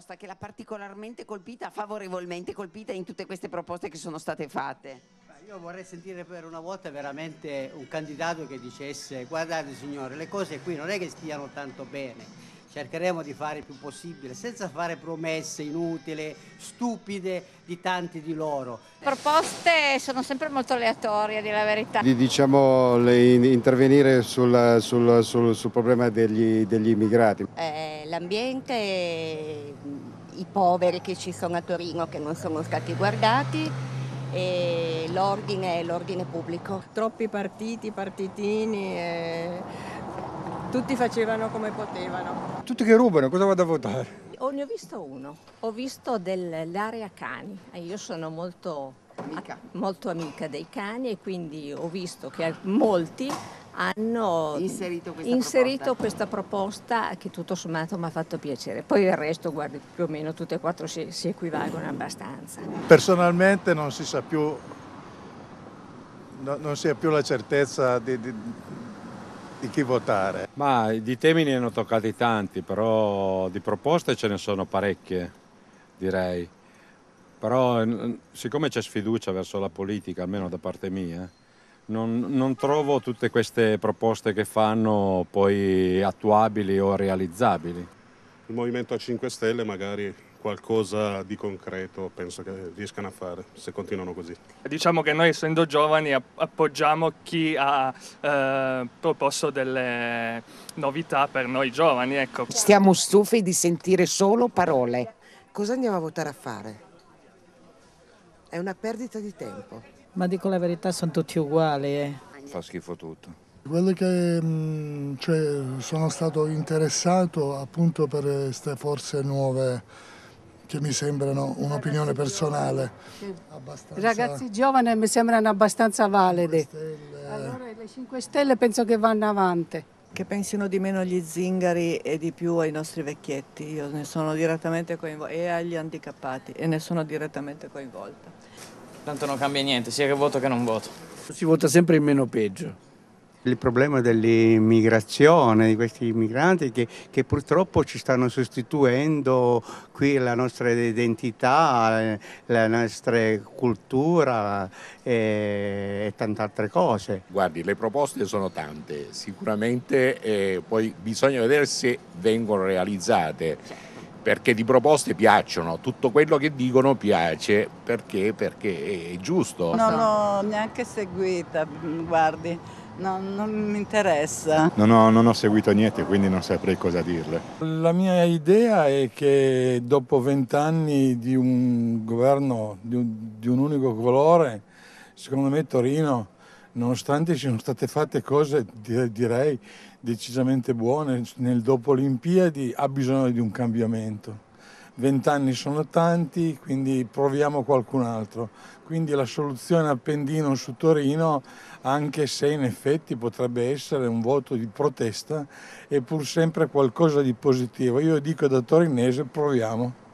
proposta che l'ha particolarmente colpita, favorevolmente colpita in tutte queste proposte che sono state fatte? Io vorrei sentire per una volta veramente un candidato che dicesse guardate signore le cose qui non è che stiano tanto bene, cercheremo di fare il più possibile senza fare promesse inutili, stupide di tanti di loro. Le proposte sono sempre molto aleatorie, di la verità. Di, diciamo, intervenire sul, sul, sul, sul, problema degli, degli immigrati. Eh l'ambiente, i poveri che ci sono a Torino che non sono stati guardati e l'ordine, l'ordine pubblico. Troppi partiti, partitini, eh, tutti facevano come potevano. Tutti che rubano, cosa vado a votare? Oh, ne ho visto uno, ho visto dell'area cani, eh, io sono molto amica. molto amica dei cani e quindi ho visto che molti hanno inserito, questa, inserito proposta. questa, proposta. che tutto sommato mi ha fatto piacere. Poi il resto, guardi, più o meno tutte e quattro si, si equivalgono abbastanza. Personalmente non si sa più, no, non si ha più la certezza di, di, di chi votare. Ma di temi ne hanno toccati tanti, però di proposte ce ne sono parecchie, direi. Però siccome c'è sfiducia verso la politica, almeno da parte mia, non, non, trovo tutte queste proposte che fanno poi attuabili o realizzabili. Il Movimento 5 Stelle magari qualcosa di concreto penso che riescano a fare se continuano così. Diciamo che noi essendo giovani appoggiamo chi ha eh, proposto delle novità per noi giovani. Ecco. Stiamo stufi di sentire solo parole. Cosa andiamo a votare a fare? È una perdita di tempo. Ma dico la verità, sono tutti uguali. Eh. Fa schifo tutto. Quello che mm, cioè, sono stato interessato appunto per queste eh, forze nuove che mi sembrano un'opinione personale. Sì. Ragazzi giovani mi sembrano abbastanza valide. Eh. Allora le 5 Stelle penso che vanno avanti. Che pensino di meno agli zingari e di più ai nostri vecchietti, io ne sono direttamente coinvolta, e agli handicappati, e ne sono direttamente coinvolta. Tanto non cambia niente, sia che voto che non voto. Si vota sempre in meno peggio. Il problema dell'immigrazione, di questi migranti che, che, purtroppo ci stanno sostituendo qui la nostra identità, eh, la nostra cultura eh, e, e tante altre cose. Guardi, le proposte sono tante, sicuramente eh, poi bisogna vedere se vengono realizzate perché di proposte piacciono, tutto quello che dicono piace perché, perché è giusto. Non l'ho neanche seguita, mm, guardi, no, non mi interessa. No, no, non ho seguito niente, quindi non saprei cosa dirle. La mia idea è che dopo vent'anni di un governo di un, di un unico colore, secondo me Torino, nonostante siano state fatte cose, direi decisamente buone nel dopo Olimpiadi ha bisogno di un cambiamento. Vent'anni sono tanti, quindi proviamo qualcun altro. Quindi la soluzione Appendino su Torino, anche se in effetti potrebbe essere un voto di protesta, è pur sempre qualcosa di positivo. Io dico da torinese proviamo.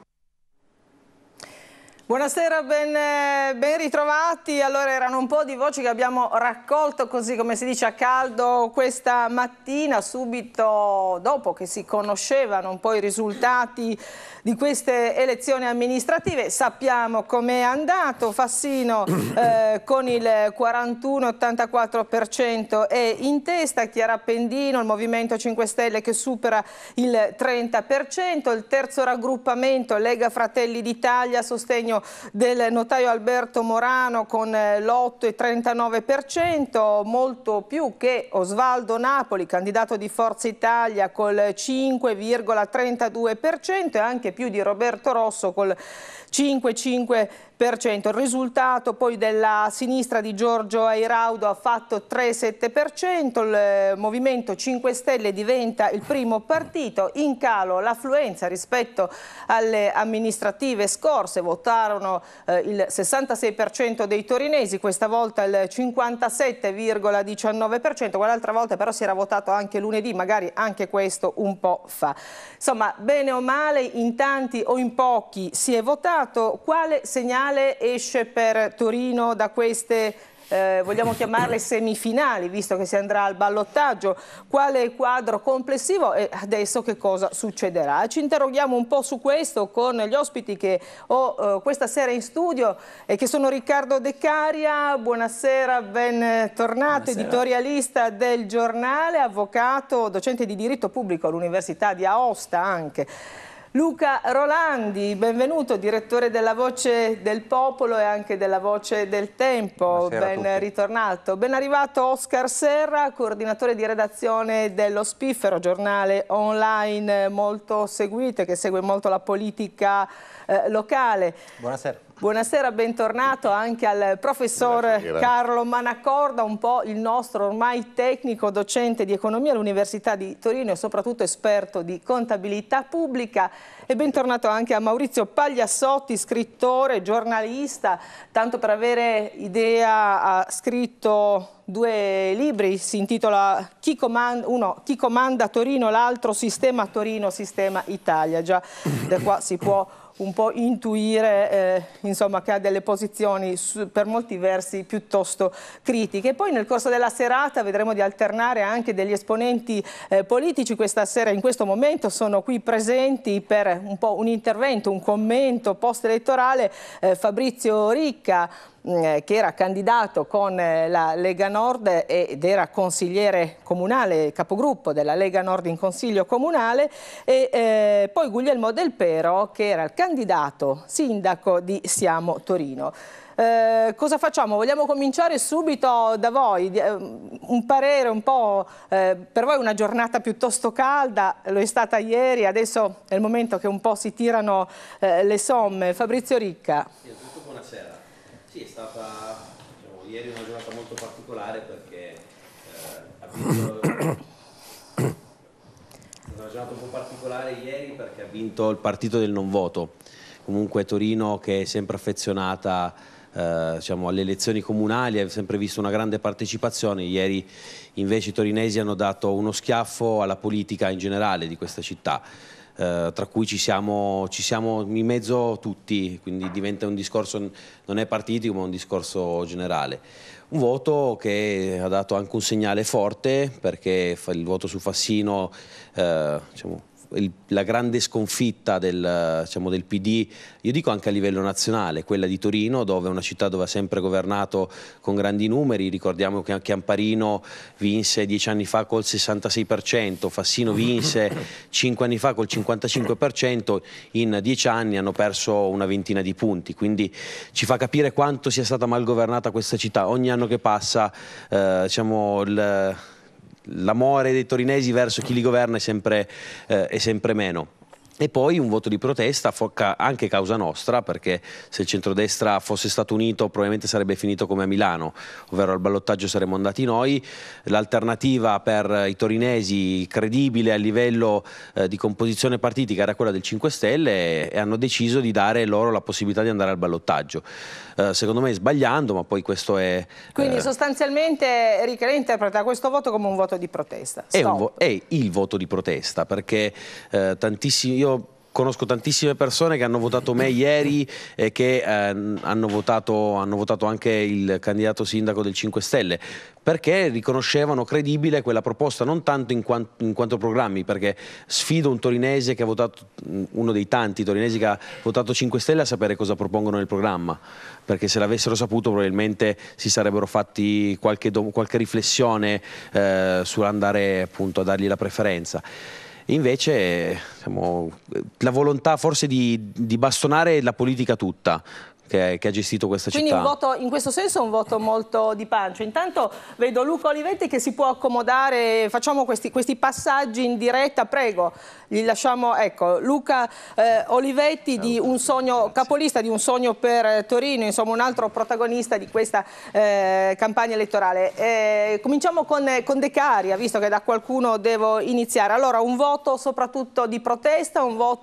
Buonasera, ben, eh, ben, ritrovati. Allora erano un po' di voci che abbiamo raccolto così come si dice a caldo questa mattina, subito dopo che si conoscevano un po' i risultati di queste elezioni amministrative. Sappiamo com'è andato Fassino eh, con il 41-84% è in testa, Chiara Pendino, il Movimento 5 Stelle che supera il 30%, il terzo raggruppamento Lega Fratelli d'Italia, sostegno sostegno del notaio Alberto Morano con eh, l'8,39%, molto più che Osvaldo Napoli, candidato di Forza Italia col 5,32% e anche più di Roberto Rosso col 5,5%. Il risultato poi della sinistra di Giorgio Airaudo ha fatto 3,7%, il eh, Movimento 5 Stelle diventa il primo partito, in calo l'affluenza rispetto alle amministrative scorse, votarono eh, il 66% dei torinesi, questa volta il 57,19%, quell'altra volta però si era votato anche lunedì, magari anche questo un po' fa. Insomma, bene o male, in tanti o in pochi si è votato, quale segnale finale esce per Torino da queste eh, vogliamo chiamarle semifinali, visto che si andrà al ballottaggio, qual è il quadro complessivo e adesso che cosa succederà. Ci interroghiamo un po' su questo con gli ospiti che ho eh, questa sera in studio e che sono Riccardo Decaria, buonasera, bentornato, buonasera. editorialista del giornale, avvocato, docente di diritto pubblico all'Università di Aosta anche. Luca Rolandi, benvenuto, direttore della Voce del Popolo e anche della Voce del Tempo, ben ritornato. Ben arrivato Oscar Serra, coordinatore di redazione dello Spiffero, giornale online molto seguito e che segue molto la politica eh, locale. Buonasera. Buonasera, bentornato anche al professor Carlo Manacorda, un po' il nostro ormai tecnico docente di economia all'Università di Torino e soprattutto esperto di contabilità pubblica e bentornato anche a Maurizio Pagliassotti, scrittore, giornalista, tanto per avere idea ha scritto due libri, si intitola Chi comanda, uno Chi comanda Torino, l'altro Sistema Torino, Sistema Italia, già da qua si può un po' intuire eh, insomma, che ha delle posizioni su, per molti versi piuttosto critiche. poi nel corso della serata vedremo di alternare anche degli esponenti eh, politici. Questa sera in questo momento sono qui presenti per un po' un intervento, un commento post-elettorale eh, Fabrizio Ricca, Mm, eh, che era candidato con eh, la Lega Nord ed era consigliere comunale, capogruppo della Lega Nord in Consiglio Comunale e eh, poi Guglielmo Del Pero che era il candidato sindaco di Siamo Torino. Eh, cosa facciamo? Vogliamo cominciare subito da voi, ehm, un parere un po', eh, per voi una giornata piuttosto calda, lo è stata ieri, adesso è il momento che un po' si tirano eh, le somme. Fabrizio Ricca. Sì, buonasera. Sì, è stata diciamo, ieri una giornata molto particolare perché eh, abbiamo una giornata un po' particolare ieri perché ha vinto il partito del non voto. Comunque Torino che è sempre affezionata eh, diciamo, alle elezioni comunali, ha sempre visto una grande partecipazione. Ieri invece i torinesi hanno dato uno schiaffo alla politica in generale di questa città. Eh, tra cui ci siamo, ci siamo, in mezzo tutti, quindi diventa un discorso non è partitico ma un discorso generale. Un voto che ha dato anche un segnale forte perché il voto su Fassino eh, diciamo, il, la grande sconfitta del, diciamo, del, PD, io dico anche a livello nazionale, quella di Torino, dove è una città dove ha sempre governato con grandi numeri, ricordiamo che anche Amparino vinse dieci anni fa col 66%, Fassino vinse cinque anni fa col 55%, in dieci anni hanno perso una ventina di punti, quindi ci fa capire quanto sia stata mal governata questa città. Ogni anno che passa eh, diciamo, il l'amore dei torinesi verso chi li governa è sempre, eh, è sempre meno. E poi un voto di protesta anche causa nostra, perché se il centrodestra fosse stato unito probabilmente sarebbe finito come a Milano, ovvero al ballottaggio saremmo andati noi. L'alternativa per i torinesi credibile a livello eh, di composizione partitica era quella del 5 Stelle e hanno deciso di dare loro la possibilità di andare al ballottaggio. Eh, secondo me sbagliando, ma poi questo è... Quindi eh... sostanzialmente Enrica interpreta questo voto come un voto di protesta. È, vo è, il voto di protesta, perché eh, tantissimi io conosco tantissime persone che hanno votato me ieri e che eh, hanno, votato, hanno, votato, anche il candidato sindaco del 5 Stelle perché riconoscevano credibile quella proposta non tanto in, quanto, in quanto programmi perché sfido un torinese che ha votato uno dei tanti torinesi che ha votato 5 Stelle a sapere cosa propongono nel programma perché se l'avessero saputo probabilmente si sarebbero fatti qualche, qualche riflessione eh, sull'andare appunto a dargli la preferenza Invece diciamo, la volontà forse di, di bastonare la politica tutta, che, che, ha gestito questa Quindi città. Quindi in questo senso un voto molto di pancia. Intanto vedo Luca Olivetti che si può accomodare, facciamo questi, questi passaggi in diretta, prego gli lasciamo, ecco, Luca eh, Olivetti di un sogno, capolista di un sogno per eh, Torino, insomma un altro protagonista di questa eh, campagna elettorale. Eh, cominciamo con, eh, con De Caria, visto che da qualcuno devo iniziare. Allora, un voto soprattutto di protesta, un voto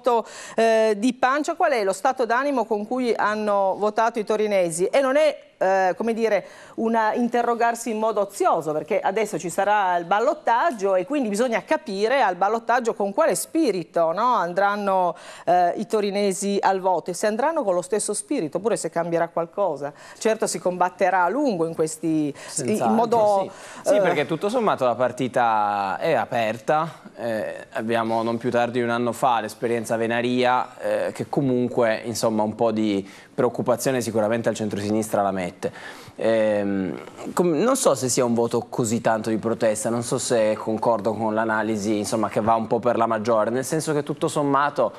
di pancia, qual è lo stato d'animo con cui hanno votato i torinesi? E non è eh, come dire, una, interrogarsi in modo ozioso, perché adesso ci sarà il ballottaggio e quindi bisogna capire al ballottaggio con quale spirito no, andranno eh, i torinesi al voto e se andranno con lo stesso spirito, oppure se cambierà qualcosa. Certo si combatterà a lungo in questi... Senz'altro, in modo... Sì. Eh... sì. perché tutto sommato la partita è aperta, eh, abbiamo non più tardi di un anno fa l'esperienza Venaria, eh, che comunque insomma un po' di preoccupazione sicuramente al centro-sinistra la mette. Ehm, non so se sia un voto così tanto di protesta, non so se concordo con l'analisi che va un po' per la maggiore, nel senso che tutto sommato...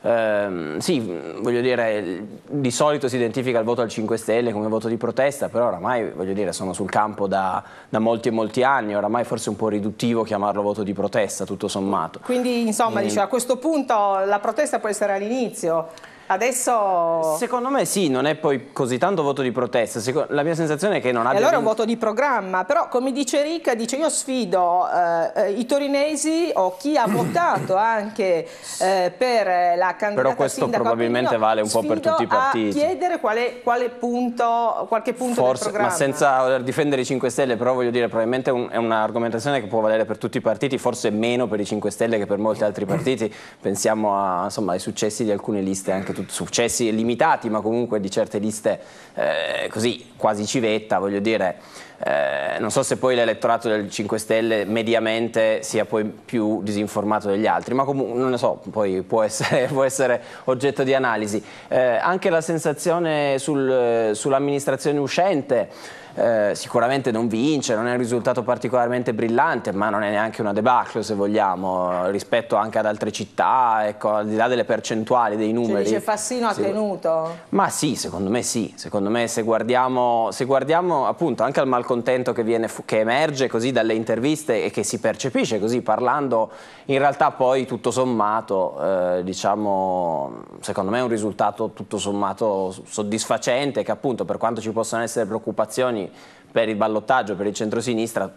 Eh, sì, voglio dire, di solito si identifica il voto al 5 Stelle come voto di protesta, però oramai, voglio dire, sono sul campo da, da molti e molti anni, oramai forse è un po' riduttivo chiamarlo voto di protesta, tutto sommato. Quindi, insomma, e... dice, a questo punto la protesta può essere all'inizio? Adesso... Secondo me sì, non è poi così tanto voto di protesta. La mia sensazione è che non abbia... E allora è un voto di programma, però come dice Ricca, dice io sfido eh, eh, i torinesi o chi ha votato anche eh, per la candidata Però questo probabilmente Pino, vale un po' per tutti i partiti. a chiedere quale, quale punto, qualche punto Forse, ma senza voler difendere i 5 Stelle, però voglio dire, probabilmente un, è un'argomentazione che può valere per tutti i partiti, forse meno per i 5 Stelle che per molti altri partiti. Pensiamo a, insomma, ai successi di alcune liste anche successi limitati ma comunque di certe liste eh, così quasi civetta, voglio dire eh, non so se poi l'elettorato del 5 Stelle mediamente sia poi più disinformato degli altri, ma comunque non lo so, poi può essere, può essere oggetto di analisi. Eh, anche la sensazione sul, sull'amministrazione uscente eh, sicuramente non vince, non è un risultato particolarmente brillante, ma non è neanche una debacle se vogliamo, rispetto anche ad altre città, ecco, al di là delle percentuali, dei numeri. Cioè dice Fassino sì. ha tenuto? Ma sì, secondo me sì, secondo me se guardiamo, se guardiamo appunto anche al malcontento malcontento che, viene, che emerge così dalle interviste e che si percepisce così parlando, in realtà poi tutto sommato, eh, diciamo, secondo me è un risultato tutto sommato soddisfacente che appunto per quanto ci possano essere preoccupazioni per il ballottaggio, per il centrosinistra,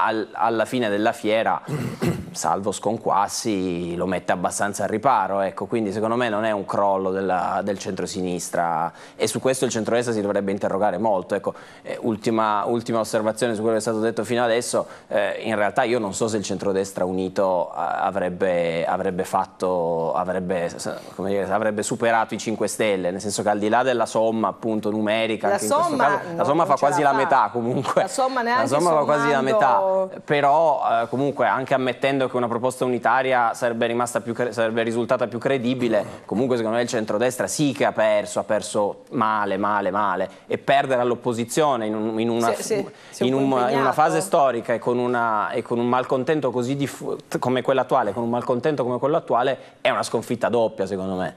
al, alla fine della fiera, salvo sconquassi, lo mette abbastanza al riparo. Ecco. Quindi secondo me non è un crollo della, del centrosinistra e su questo il centrodestra si dovrebbe interrogare molto. Ecco. Eh, ultima, ultima, osservazione su quello che è stato detto fino adesso, eh, in realtà io non so se il centrodestra unito eh, avrebbe, avrebbe, fatto, avrebbe, dire, avrebbe, superato i 5 Stelle, nel senso che al di là della somma appunto numerica, la somma, caso, la somma fa quasi la, la metà comunque. La somma neanche la somma fa quasi la metà però eh, comunque anche ammettendo che una proposta unitaria sarebbe, più sarebbe risultata più credibile, comunque secondo me il centrodestra sì che ha perso, ha perso male, male, male. E perdere all'opposizione in, un, in, una, sì, sì, in, un, in, una fase storica e con, una, e con un malcontento così come quello attuale, con un malcontento come quello attuale, è una sconfitta doppia secondo me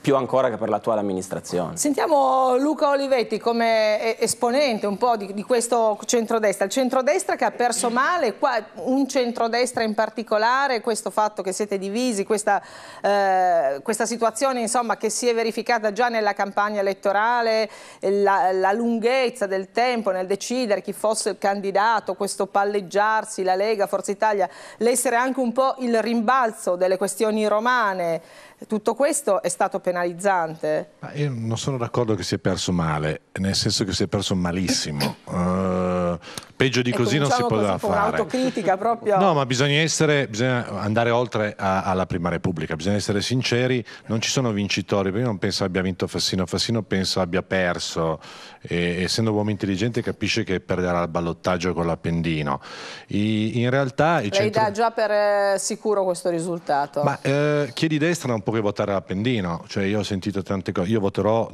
più ancora che per l'attuale amministrazione. Sentiamo Luca Olivetti come esponente un po' di, di, questo centrodestra, il centrodestra che ha perso male, un centrodestra in particolare, questo fatto che siete divisi, questa, eh, questa situazione insomma, che si è verificata già nella campagna elettorale, eh, la, la, lunghezza del tempo nel decidere chi fosse il candidato, questo palleggiarsi, la Lega, Forza Italia, l'essere anche un po' il rimbalzo delle questioni romane, tutto questo è stato penalizzante. Ma io non sono d'accordo che si è perso male, nel senso che si è perso malissimo. Uh, Peggio di così non si poteva fare. Un'autocritica proprio. No, ma bisogna, essere, bisogna andare oltre a, alla Prima Repubblica, bisogna essere sinceri, non ci sono vincitori, io non penso abbia vinto Fassino, Fassino penso abbia perso, e, essendo un uomo intelligente capisce che perderà il ballottaggio con l'Appendino. I, in realtà... Lei centro... dà già per eh, sicuro questo risultato. Ma eh, chi è di destra non può che votare l'Appendino, cioè io ho sentito tante cose, io voterò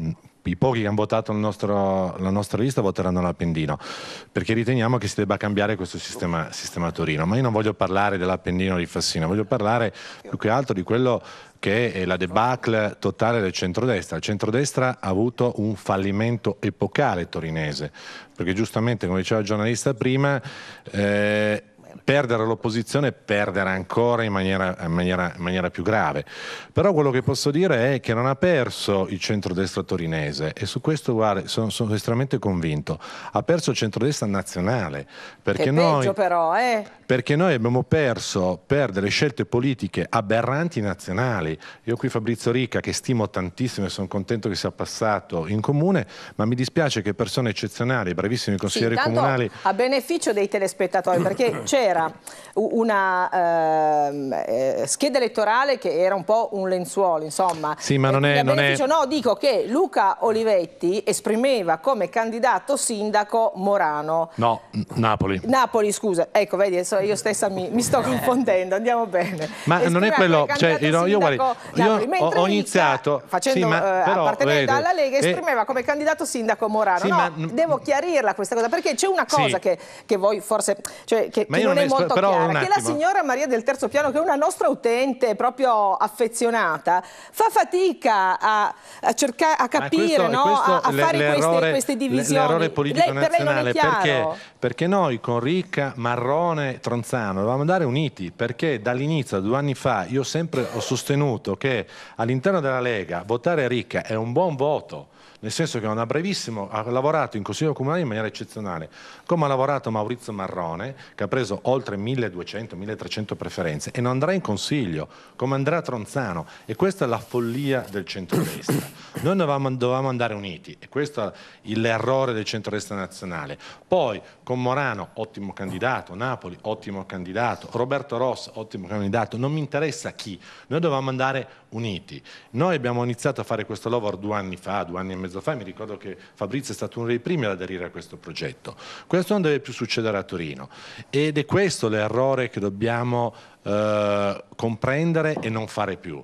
i pochi che hanno votato nostro, la nostra lista voteranno l'Appendino, perché riteniamo che si debba cambiare questo sistema, sistema Torino. Ma io non voglio parlare dell'Appendino di Fassina, voglio parlare più che altro di quello che è la debacle totale del centrodestra. Il centrodestra ha avuto un fallimento epocale torinese, perché giustamente, come diceva il giornalista prima, eh, perdere l'opposizione e perdere ancora in maniera, in, maniera, in maniera, più grave. Però quello che posso dire è che non ha perso il centrodestra torinese e su questo guarda, sono, sono, estremamente convinto. Ha perso il centrodestra nazionale. Perché che noi, però, eh? Perché noi abbiamo perso per delle scelte politiche aberranti nazionali. Io qui Fabrizio Ricca, che stimo tantissimo e sono contento che sia passato in comune, ma mi dispiace che persone eccezionali, bravissimi consiglieri sì, comunali... a beneficio dei telespettatori, perché c'era c'era una ehm, eh, scheda elettorale che era un po' un lenzuolo, insomma. Sì, ma non è, non è... No, dico che Luca Olivetti esprimeva come candidato sindaco Morano. No, Napoli. Napoli, scusa. Ecco, vedi, io stessa mi, mi sto eh. confondendo, andiamo bene. Ma esprimeva non è quello... Cioè, no, io, guardi, io ho, ho iniziato... Facendo, sì, ma, eh, però, appartenendo vede, alla Lega, eh, esprimeva eh, come candidato sindaco Morano. Sì, no, ma, devo chiarirla questa cosa, perché c'è una cosa sì. che, che, voi forse... Cioè, che ma io non è eh, molto chiara, che la signora Maria del Terzo Piano, che è una nostra utente proprio affezionata, fa fatica a, a, cercare, a capire, questo, no? questo, a, le, fare queste, queste, divisioni. L'errore politico lei, nazionale, per perché, perché noi con Ricca, Marrone, Tronzano dovevamo andare uniti, perché dall'inizio, due anni fa, io sempre ho sostenuto che all'interno della Lega votare Ricca è un buon voto, nel senso che una brevissimo ha lavorato in Consiglio Comunale in maniera eccezionale, come ha lavorato Maurizio Marrone, che ha preso oltre 1200-1300 preferenze e non andrà in consiglio, come andrà Tronzano. E questa è la follia del centrodestra. Noi dovevamo, dovevamo andare uniti e questo è l'errore del centrodestra nazionale. Poi con Morano, ottimo candidato, Napoli, ottimo candidato, Roberto Ross, ottimo candidato, non mi interessa chi. Noi dovevamo andare uniti. Noi abbiamo iniziato a fare questo lavoro due anni fa, due anni e mezzo fa, e mi ricordo che Fabrizio è stato uno dei primi ad aderire a questo progetto. Questo non deve più succedere a Torino ed è questo l'errore che dobbiamo eh, comprendere e non fare più.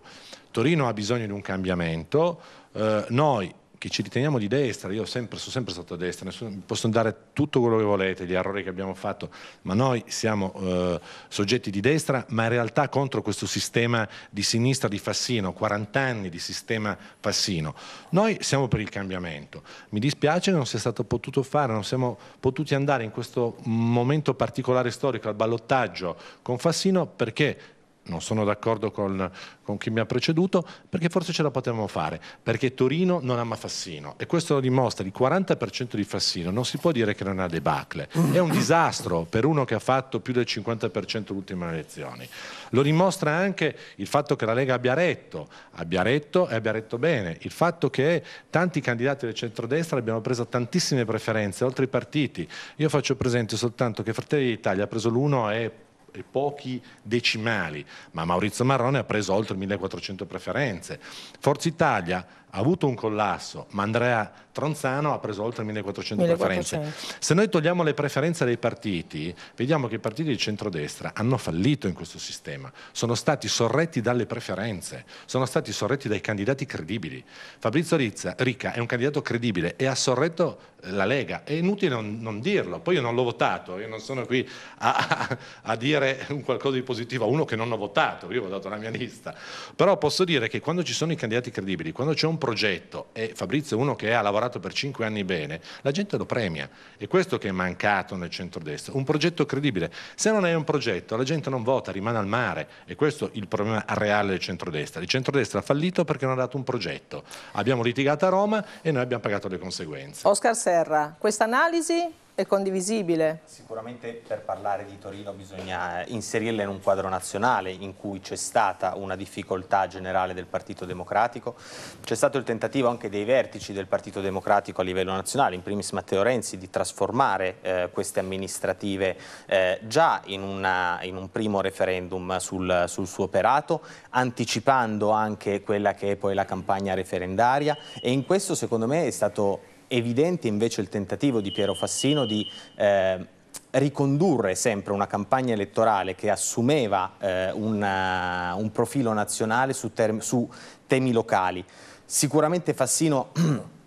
Torino ha bisogno di un cambiamento, eh, noi che ci riteniamo di destra, io sempre, sono sempre stato a destra, posso andare tutto quello che volete, gli errori che abbiamo fatto, ma noi siamo eh, soggetti di destra, ma in realtà contro questo sistema di sinistra di Fassino, 40 anni di sistema Fassino. Noi siamo per il cambiamento, mi dispiace che non sia stato potuto fare, non siamo potuti andare in questo momento particolare storico al ballottaggio con Fassino perché non sono d'accordo con, con, chi mi ha preceduto, perché forse ce la potevamo fare, perché Torino non ama Fassino e questo lo dimostra, il 40% di Fassino non si può dire che non ha debacle, è un disastro per uno che ha fatto più del 50% l'ultima elezione. Lo dimostra anche il fatto che la Lega abbia retto, abbia retto e abbia retto bene, il fatto che tanti candidati del centrodestra abbiano preso tantissime preferenze oltre i partiti. Io faccio presente soltanto che Fratelli d'Italia ha preso l'1 e e pochi decimali, ma Maurizio Marrone ha preso oltre 1400 preferenze. Forza Italia ha avuto un collasso, ma Andrea Tronzano ha preso oltre 1400, 1400. preferenze. Se noi togliamo le preferenze dei partiti, vediamo che i partiti di centrodestra hanno fallito in questo sistema, sono stati sorretti dalle preferenze, sono stati sorretti dai candidati credibili. Fabrizio Rizza, Ricca è un candidato credibile e ha sorretto eh, la Lega, è inutile non, non dirlo, poi io non l'ho votato, io non sono qui a, a, dire un qualcosa di positivo a uno che non ho votato, io ho votato la mia lista, però posso dire che quando ci sono i candidati credibili, quando c'è un progetto e Fabrizio è uno che ha lavorato per cinque anni bene, la gente lo premia. È questo che è mancato nel centrodestra. Un progetto credibile. Se non è un progetto, la gente non vota, rimane al mare. E questo è il problema reale del centrodestra. Il centrodestra ha fallito perché non ha dato un progetto. Abbiamo litigato a Roma e noi abbiamo pagato le conseguenze. Oscar Serra, questa analisi è condivisibile. Sicuramente per parlare di Torino bisogna eh, inserirla in un quadro nazionale in cui c'è stata una difficoltà generale del Partito Democratico, c'è stato il tentativo anche dei vertici del Partito Democratico a livello nazionale, in primis Matteo Renzi, di trasformare eh, queste amministrative eh, già in, una, in, un primo referendum sul, sul suo operato, anticipando anche quella che è poi la campagna referendaria e in questo secondo me è stato evidente invece il tentativo di Piero Fassino di eh, ricondurre sempre una campagna elettorale che assumeva eh, una, eh, un profilo nazionale su, su temi locali. Sicuramente Fassino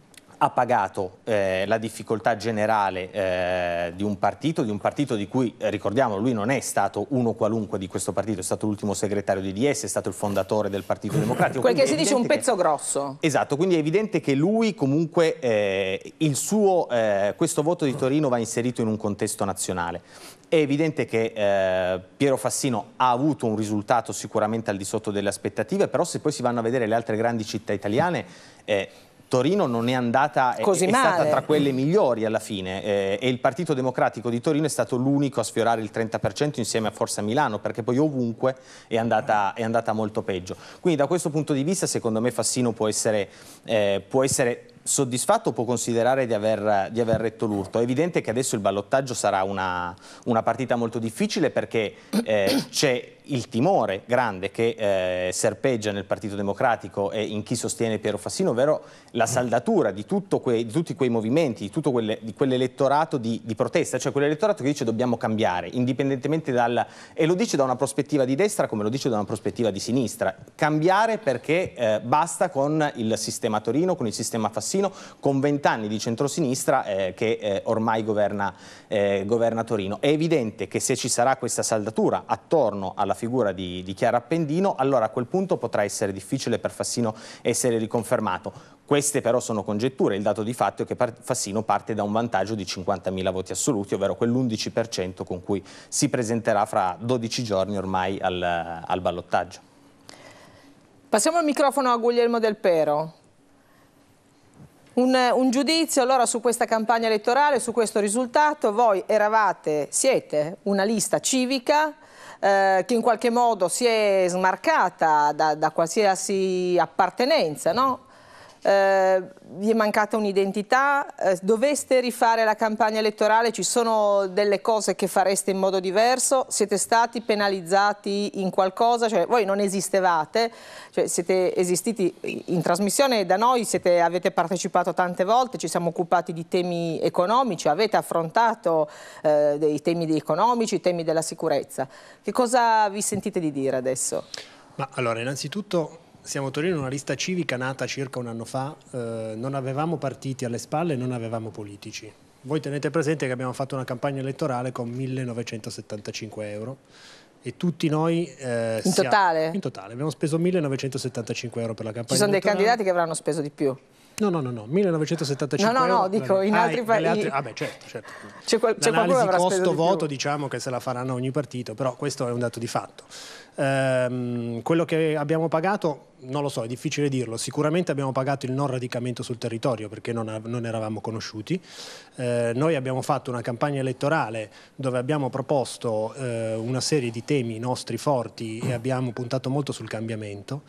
ha pagato eh, la difficoltà generale eh, di un partito, di un partito di cui, eh, ricordiamo, lui non è stato uno qualunque di questo partito, è stato l'ultimo segretario di DS, è stato il fondatore del Partito Democratico. Quel che si dice un pezzo che... grosso. Esatto, quindi è evidente che lui comunque, eh, il suo, eh, questo voto di Torino va inserito in un contesto nazionale. È evidente che eh, Piero Fassino ha avuto un risultato sicuramente al di sotto delle aspettative, però se poi si vanno a vedere le altre grandi città italiane, eh, Torino non è andata, Così è, è stata tra quelle migliori alla fine eh, e il Partito Democratico di Torino è stato l'unico a sfiorare il 30% insieme a Forza Milano perché poi ovunque è andata, è andata, molto peggio. Quindi da questo punto di vista secondo me Fassino può essere, eh, può essere soddisfatto può considerare di aver, di aver, retto l'urto. È evidente che adesso il ballottaggio sarà una, una partita molto difficile perché eh, c'è il timore grande che eh, serpeggia nel Partito Democratico e in chi sostiene Piero Fassino, ovvero la saldatura di, que, di tutti quei movimenti, di tutto quelle, di quell'elettorato di, di, protesta, cioè quell'elettorato che dice dobbiamo cambiare, indipendentemente dal... e lo dice da una prospettiva di destra come lo dice da una prospettiva di sinistra, cambiare perché eh, basta con il sistema Torino, con il sistema Fassino, con vent'anni di centrosinistra eh, che eh, ormai governa, eh, governa Torino. È evidente che se ci sarà questa saldatura attorno alla figura di, di Chiara Appendino, allora a quel punto potrà essere difficile per Fassino essere riconfermato. Queste però sono congetture, il dato di fatto è che Fassino parte da un vantaggio di 50.000 voti assoluti, ovvero quell'11% con cui si presenterà fra 12 giorni ormai al, al ballottaggio. Passiamo il microfono a Guglielmo Del Pero. Un, un, giudizio allora su questa campagna elettorale, su questo risultato. Voi eravate, siete una lista civica, eh, che in qualche modo si è smarcata da, da qualsiasi appartenenza, no? eh, vi è mancata un'identità, eh, doveste rifare la campagna elettorale, ci sono delle cose che fareste in modo diverso, siete stati penalizzati in qualcosa, cioè voi non esistevate, cioè, siete esistiti in trasmissione da noi, siete, avete partecipato tante volte, ci siamo occupati di temi economici, avete affrontato eh, dei temi economici, i temi della sicurezza. Che cosa vi sentite di dire adesso? Ma allora, innanzitutto siamo Torino, una lista civica nata circa un anno fa, eh, non avevamo partiti alle spalle, non avevamo politici. Voi tenete presente che abbiamo fatto una campagna elettorale con 1975 euro e tutti noi... Eh, in totale? Siamo, in totale, abbiamo speso 1975 euro per la campagna elettorale. Ci sono elettorale. dei candidati che avranno speso di più? No, no, no, no, 1975 No, no, no, dico ah, in altri ah, paesi. Ah, beh, certo, certo. C'è qual- L'analisi costo-voto di diciamo che se la faranno ogni partito, però questo è un dato di fatto. Ehm, quello che abbiamo pagato, non lo so, è difficile dirlo, sicuramente abbiamo pagato il non radicamento sul territorio perché non, non eravamo conosciuti. Eh, noi abbiamo fatto una campagna elettorale dove abbiamo proposto eh, una serie di temi nostri forti e abbiamo puntato molto sul cambiamento.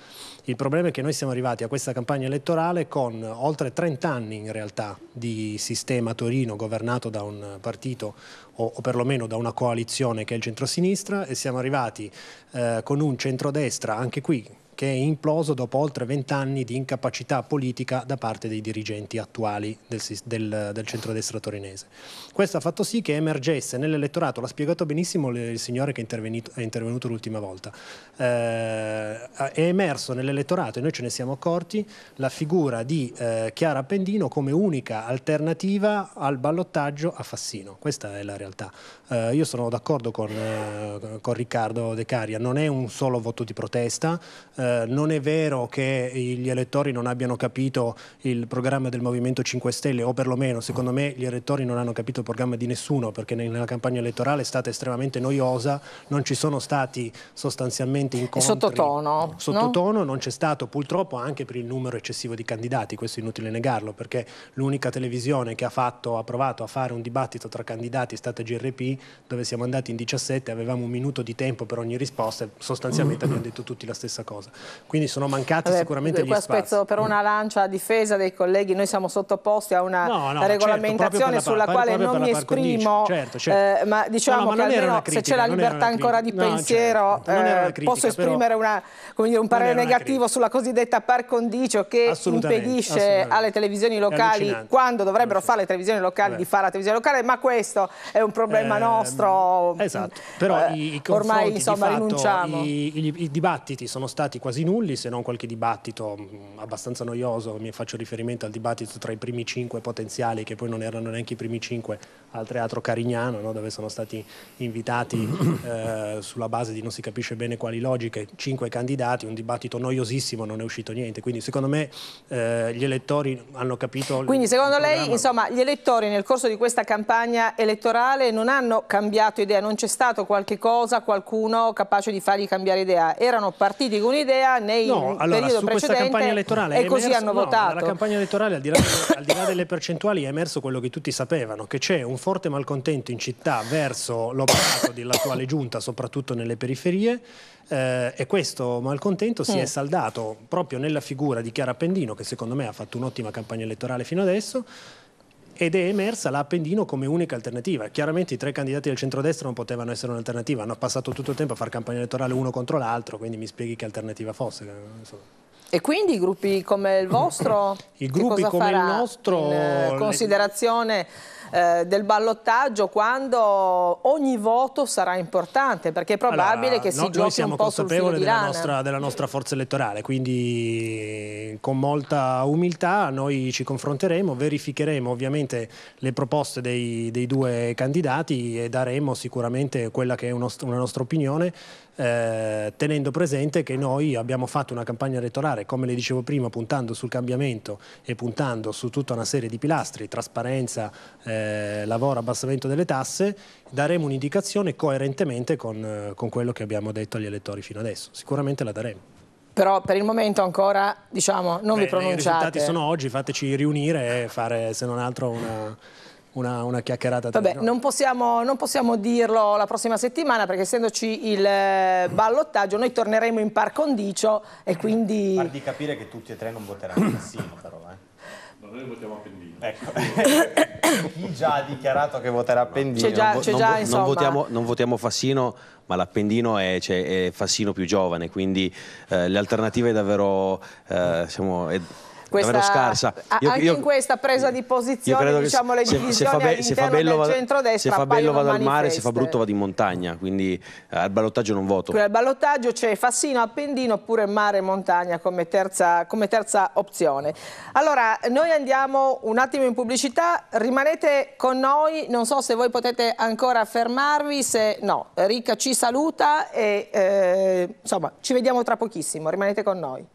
Il problema è che noi siamo arrivati a questa campagna elettorale con oltre 30 anni in realtà di sistema Torino governato da un partito o, o perlomeno da una coalizione che è il centrosinistra e siamo arrivati eh, con un centrodestra anche qui che è imploso dopo oltre vent'anni di incapacità politica da parte dei dirigenti attuali del, del, del centrodestra torinese. Questo ha fatto sì che emergesse nell'elettorato, l'ha spiegato benissimo il signore che è intervenuto, è intervenuto l'ultima volta, eh, è emerso nell'elettorato, e noi ce ne siamo accorti, la figura di eh, Chiara Appendino come unica alternativa al ballottaggio a Fassino. Questa è la realtà. Eh, io sono d'accordo con, eh, con, Riccardo De Caria, non è un solo voto di protesta, eh, eh, non è vero che gli elettori non abbiano capito il programma del Movimento 5 Stelle o perlomeno secondo me gli elettori non hanno capito il programma di nessuno perché nella campagna elettorale è stata estremamente noiosa, non ci sono stati sostanzialmente incontri. Sottotono. Sottotono no? non c'è stato purtroppo anche per il numero eccessivo di candidati, questo è inutile negarlo perché l'unica televisione che ha fatto, ha provato a fare un dibattito tra candidati è stata GRP dove siamo andati in 17, avevamo un minuto di tempo per ogni risposta e sostanzialmente abbiamo detto tutti la stessa cosa. Quindi sono mancati Vabbè, sicuramente gli spazi. Questo per una lancia a difesa dei colleghi, noi siamo sottoposti a una no, no, certo, regolamentazione certo, sulla par, quale non mi esprimo, certo, certo. Eh, ma diciamo no, ma che almeno critica, se c'è la libertà ancora di certo, pensiero eh, critica, posso esprimere una, dire, un parere negativo sulla cosiddetta par condicio che impedisce alle televisioni locali, quando dovrebbero fare le televisioni locali, Beh. di fare la televisione locale, ma questo è un problema eh, nostro. Esatto, però eh, i, i ormai insomma, fatto, rinunciamo. I, i, i dibattiti sono stati quasi nulli, se non qualche dibattito mm, abbastanza noioso, mi faccio riferimento al dibattito tra i primi cinque potenziali, che poi non erano neanche i primi cinque al Teatro Carignano, no? dove sono stati invitati eh, sulla base di non si capisce bene quali logiche cinque candidati, un dibattito noiosissimo, non è uscito niente. Quindi secondo me eh, gli elettori hanno capito... Quindi secondo lei insomma, gli elettori nel corso di questa campagna elettorale non hanno cambiato idea, non c'è stato qualche cosa, qualcuno capace di fargli cambiare idea, erano partiti con un'idea nei no, allora, periodo precedente e così emerso, hanno no, votato. La campagna elettorale al di, là, al di là delle percentuali è emerso quello che tutti sapevano, che c'è un un forte malcontento in città verso l'operato dell'attuale giunta, soprattutto nelle periferie, eh, e questo malcontento si mm. è saldato proprio nella figura di Chiara Appendino, che secondo me ha fatto un'ottima campagna elettorale fino adesso, ed è emersa l'Appendino come unica alternativa. Chiaramente i tre candidati del centrodestra non potevano essere un'alternativa, hanno passato tutto il tempo a fare campagna elettorale uno contro l'altro, quindi mi spieghi che alternativa fosse. Eh, e quindi i gruppi come il vostro? I gruppi come il nostro... In considerazione... Le eh, del ballottaggio quando ogni voto sarà importante perché è probabile allora, che si no, giochi noi siamo un po' consapevoli della nostra, della nostra forza elettorale quindi eh, con molta umiltà noi ci confronteremo verificheremo ovviamente le proposte dei, dei due candidati e daremo sicuramente quella che è uno, una nostra opinione eh, tenendo presente che noi abbiamo fatto una campagna elettorale, come le dicevo prima, puntando sul cambiamento e puntando su tutta una serie di pilastri, trasparenza, eh, lavoro, abbassamento delle tasse, daremo un'indicazione coerentemente con, eh, con quello che abbiamo detto agli elettori fino adesso. Sicuramente la daremo. Però per il momento ancora diciamo, non Beh, vi pronunciate. I risultati sono oggi, fateci riunire e fare se non altro una una, una chiacchierata. Vabbè, te, no? non, possiamo, non possiamo dirlo la prossima settimana perché essendoci il eh, ballottaggio noi torneremo in par condicio e quindi... Par di capire che tutti e tre non voteranno Cassino però, eh. No, noi votiamo Appendino. Ecco. Chi già ha dichiarato che voterà Appendino? C'è già, non, vo già non, non, votiamo, non votiamo Fassino, ma l'Appendino è, cioè, è, Fassino più giovane, quindi eh, le alternative davvero... Eh, siamo, è, questa, davvero scarsa. Io, anche io, in questa presa di posizione, diciamo, le divisioni se, se fa, be, bello, del centrodestra Se fa bello vado al mare, se fa brutto vado in montagna, quindi eh, al ballottaggio non voto. Quindi al ballottaggio c'è Fassino, Appendino oppure mare e montagna come terza, come terza opzione. Allora, noi andiamo un attimo in pubblicità, rimanete con noi, non so se voi potete ancora fermarvi, se no, Ricca ci saluta e eh, insomma ci vediamo tra pochissimo, rimanete con noi.